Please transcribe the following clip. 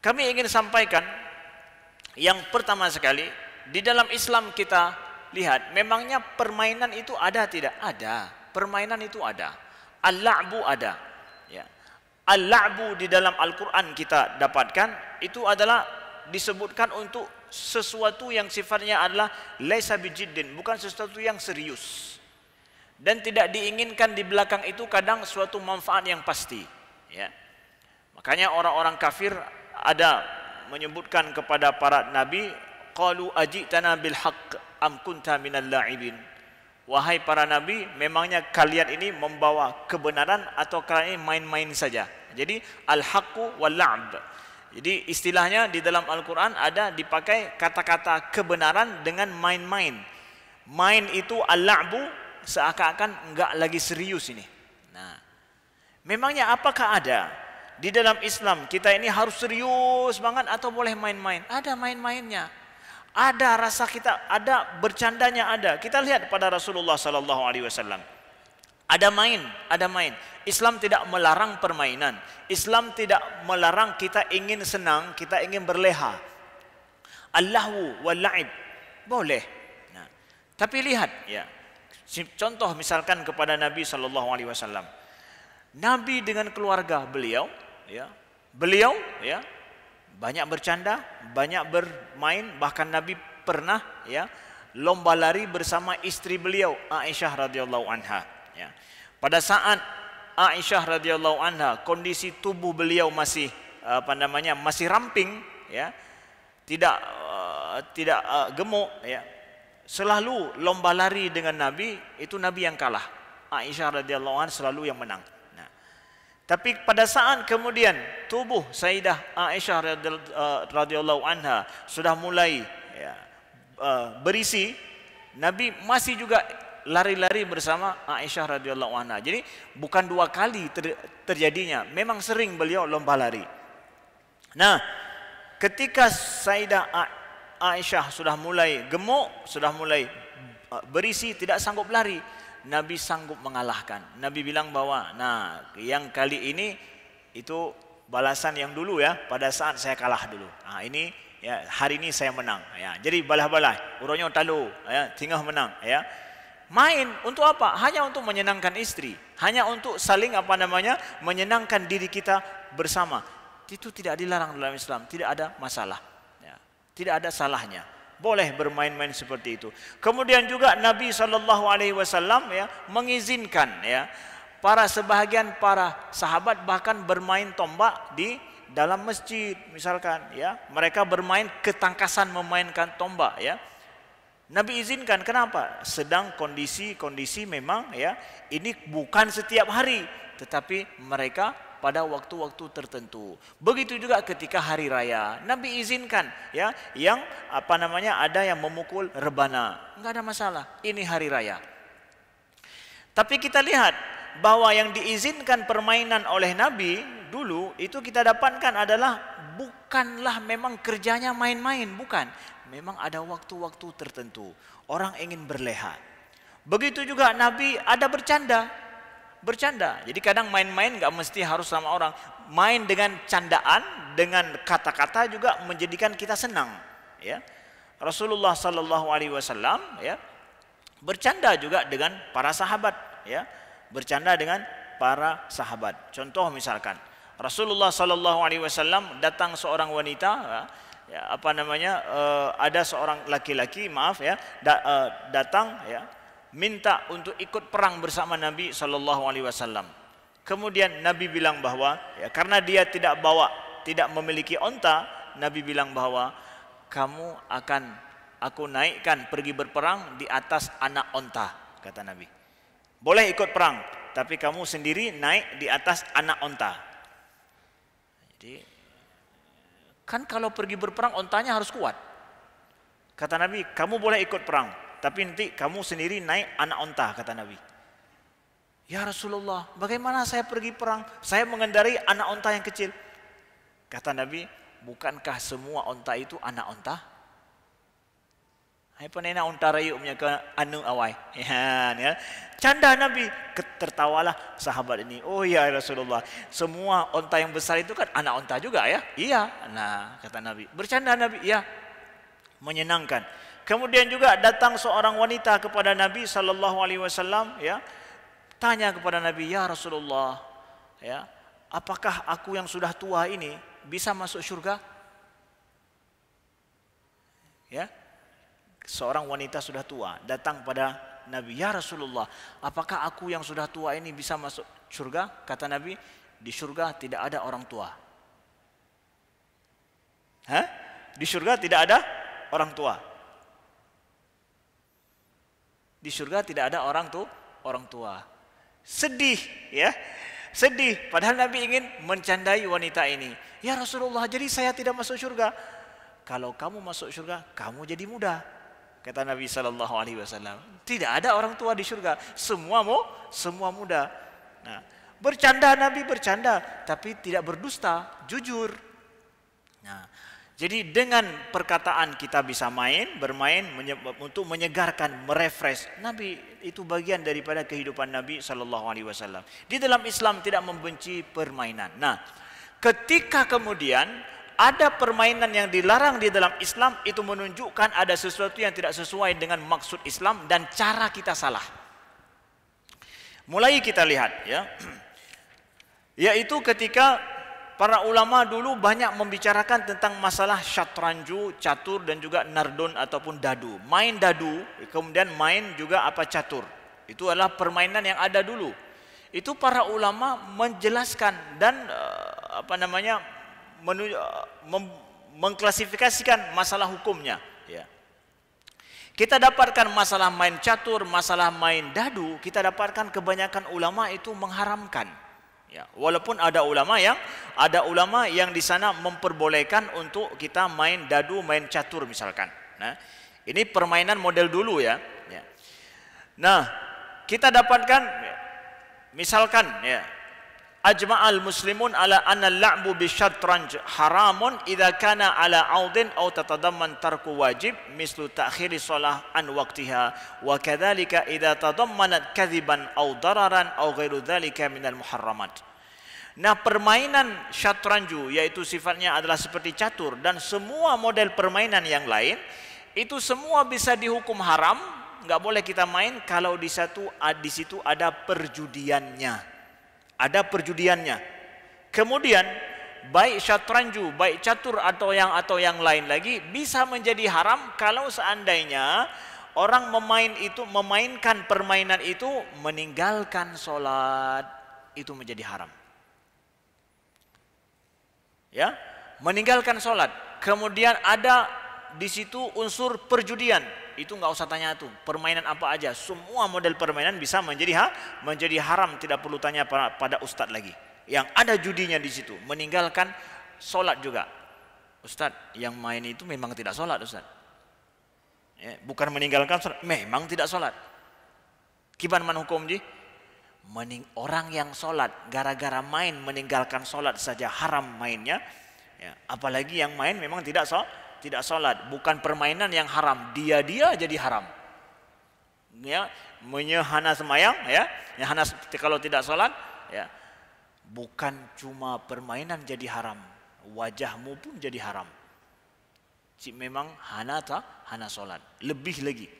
Kami ingin sampaikan yang pertama sekali di dalam Islam kita lihat memangnya permainan itu ada tidak? Ada. Permainan itu ada. Al-la'bu ada. Ya. Al-la'bu di dalam Al-Qur'an kita dapatkan itu adalah disebutkan untuk sesuatu yang sifatnya adalah laisa bijiddin, bukan sesuatu yang serius. Dan tidak diinginkan di belakang itu kadang suatu manfaat yang pasti, ya. Makanya orang-orang kafir ada menyebutkan kepada para nabi qalu ajitana bil haqq am kunta minal la'ibin wahai para nabi memangnya kalian ini membawa kebenaran atau kalian ini main-main saja jadi al haqqu wal la'b jadi istilahnya di dalam Al-Quran ada dipakai kata-kata kebenaran dengan main-main. Main itu al-la'bu seakan-akan enggak lagi serius ini. Nah, memangnya apakah ada di dalam Islam kita ini harus serius banget atau boleh main-main? Ada main-mainnya. Ada rasa kita, ada bercandanya ada. Kita lihat pada Rasulullah sallallahu alaihi wasallam. Ada main, ada main. Islam tidak melarang permainan. Islam tidak melarang kita ingin senang, kita ingin berleha. Allahu wal laib. Boleh. Nah, tapi lihat ya. Contoh misalkan kepada Nabi sallallahu alaihi wasallam. Nabi dengan keluarga beliau ya beliau ya banyak bercanda banyak bermain bahkan nabi pernah ya lomba lari bersama istri beliau Aisyah radhiyallahu anha ya pada saat Aisyah radhiyallahu anha kondisi tubuh beliau masih apa namanya masih ramping ya tidak uh, tidak uh, gemuk ya selalu lomba lari dengan nabi itu nabi yang kalah Aisyah radhiyallahu anha selalu yang menang tapi pada saat kemudian tubuh Sayyidah Aisyah eh, radhiyallahu anha sudah mulai ya, eh, berisi, Nabi masih juga lari-lari bersama Aisyah radhiyallahu anha. Jadi bukan dua kali ter- terjadinya, memang sering beliau lompat lari. Nah, ketika Sayyidah Aisyah sudah mulai gemuk, sudah mulai eh, berisi tidak sanggup lari, Nabi sanggup mengalahkan. Nabi bilang bahwa, nah yang kali ini itu balasan yang dulu ya pada saat saya kalah dulu. Nah, ini ya hari ini saya menang ya. Jadi balah-balah, uronyo talu ya, tinggal menang ya. Main untuk apa? Hanya untuk menyenangkan istri, hanya untuk saling apa namanya? menyenangkan diri kita bersama. Itu tidak dilarang dalam Islam, tidak ada masalah ya. Tidak ada salahnya. Boleh bermain-main seperti itu. Kemudian juga Nabi saw alaihi wasallam ya mengizinkan ya para sebahagian para sahabat bahkan bermain tombak di dalam masjid misalkan ya. Mereka bermain ketangkasan memainkan tombak ya. Nabi izinkan kenapa? Sedang kondisi-kondisi memang ya ini bukan setiap hari tetapi mereka pada waktu-waktu tertentu. Begitu juga ketika hari raya, Nabi izinkan ya yang apa namanya ada yang memukul rebana, nggak ada masalah. Ini hari raya. Tapi kita lihat bahwa yang diizinkan permainan oleh Nabi dulu itu kita dapatkan adalah bukanlah memang kerjanya main-main, bukan. Memang ada waktu-waktu tertentu orang ingin berlehat. Begitu juga Nabi ada bercanda, bercanda. Jadi kadang main-main gak mesti harus sama orang. Main dengan candaan, dengan kata-kata juga menjadikan kita senang. Ya. Rasulullah Shallallahu Alaihi Wasallam ya bercanda juga dengan para sahabat. Ya. Bercanda dengan para sahabat. Contoh misalkan Rasulullah Shallallahu Alaihi Wasallam datang seorang wanita. Ya, ya, apa namanya uh, ada seorang laki-laki maaf ya da, uh, datang ya minta untuk ikut perang bersama Nabi Shallallahu Alaihi Wasallam. Kemudian Nabi bilang bahwa ya, karena dia tidak bawa, tidak memiliki onta, Nabi bilang bahwa kamu akan aku naikkan pergi berperang di atas anak onta, kata Nabi. Boleh ikut perang, tapi kamu sendiri naik di atas anak onta. Jadi kan kalau pergi berperang ontanya harus kuat. Kata Nabi, kamu boleh ikut perang, tapi nanti kamu sendiri naik anak onta kata Nabi. Ya Rasulullah, bagaimana saya pergi perang? Saya mengendarai anak onta yang kecil. Kata Nabi, bukankah semua onta itu anak onta? Hai penena onta rayu punya ke anu awai. Ya, ya. Canda Nabi, Ketertawalah sahabat ini. Oh ya Rasulullah, semua onta yang besar itu kan anak onta juga ya? Iya. Nah, kata Nabi, bercanda Nabi, ya, Menyenangkan. Kemudian juga datang seorang wanita kepada Nabi sallallahu alaihi wasallam ya, tanya kepada Nabi, "Ya Rasulullah, ya, apakah aku yang sudah tua ini bisa masuk surga?" Ya. Seorang wanita sudah tua datang pada Nabi, "Ya Rasulullah, apakah aku yang sudah tua ini bisa masuk surga?" Kata Nabi, "Di surga tidak ada orang tua." Hah? Di surga tidak ada orang tua. Di surga tidak ada orang tuh orang tua. Sedih ya. Sedih padahal Nabi ingin mencandai wanita ini. Ya Rasulullah, jadi saya tidak masuk surga. Kalau kamu masuk surga, kamu jadi muda. Kata Nabi Shallallahu alaihi wasallam, tidak ada orang tua di surga, semua mau semua muda. Nah, bercanda Nabi bercanda tapi tidak berdusta, jujur. Nah, jadi dengan perkataan kita bisa main, bermain untuk menyegarkan, merefresh. Nabi itu bagian daripada kehidupan Nabi Shallallahu alaihi wasallam. Di dalam Islam tidak membenci permainan. Nah, ketika kemudian ada permainan yang dilarang di dalam Islam itu menunjukkan ada sesuatu yang tidak sesuai dengan maksud Islam dan cara kita salah. Mulai kita lihat ya. Yaitu ketika para ulama dulu banyak membicarakan tentang masalah syatranju, catur dan juga nardon ataupun dadu. Main dadu, kemudian main juga apa catur. Itu adalah permainan yang ada dulu. Itu para ulama menjelaskan dan eh, apa namanya eh, mem, mengklasifikasikan masalah hukumnya. Ya. Kita dapatkan masalah main catur, masalah main dadu, kita dapatkan kebanyakan ulama itu mengharamkan. Ya, walaupun ada ulama yang ada ulama yang di sana memperbolehkan untuk kita main dadu, main catur misalkan. Nah, ini permainan model dulu ya. ya. Nah, kita dapatkan misalkan ya ajma'al muslimun ala anna la'bu bi syatranj haramun idza kana ala audin aw tatadamman tarku wajib mislu ta'khiri shalah an waqtiha wa kadzalika idza tadammanat kadhiban aw dararan aw ghairu dzalika minal muharramat Nah permainan syatranju yaitu sifatnya adalah seperti catur dan semua model permainan yang lain itu semua bisa dihukum haram nggak boleh kita main kalau di satu di situ ada perjudiannya ada perjudiannya. Kemudian baik syatranju, baik catur atau yang atau yang lain lagi bisa menjadi haram kalau seandainya orang memain itu memainkan permainan itu meninggalkan solat itu menjadi haram. Ya, meninggalkan solat. Kemudian ada di situ unsur perjudian itu nggak usah tanya tuh permainan apa aja semua model permainan bisa menjadi ha menjadi haram tidak perlu tanya pada, pada ustadz lagi yang ada judinya di situ meninggalkan sholat juga ustadz yang main itu memang tidak sholat ustadz ya, bukan meninggalkan sholat, memang tidak sholat. Kiban man hukum ji? Mening, orang yang sholat gara-gara main meninggalkan sholat saja haram mainnya, ya, apalagi yang main memang tidak sholat, tidak sholat, bukan permainan yang haram. Dia dia jadi haram. Ya, menyehana semayang, ya, menyehana kalau tidak sholat, ya, bukan cuma permainan jadi haram, wajahmu pun jadi haram. Cik memang hana tak hana sholat. Lebih lagi,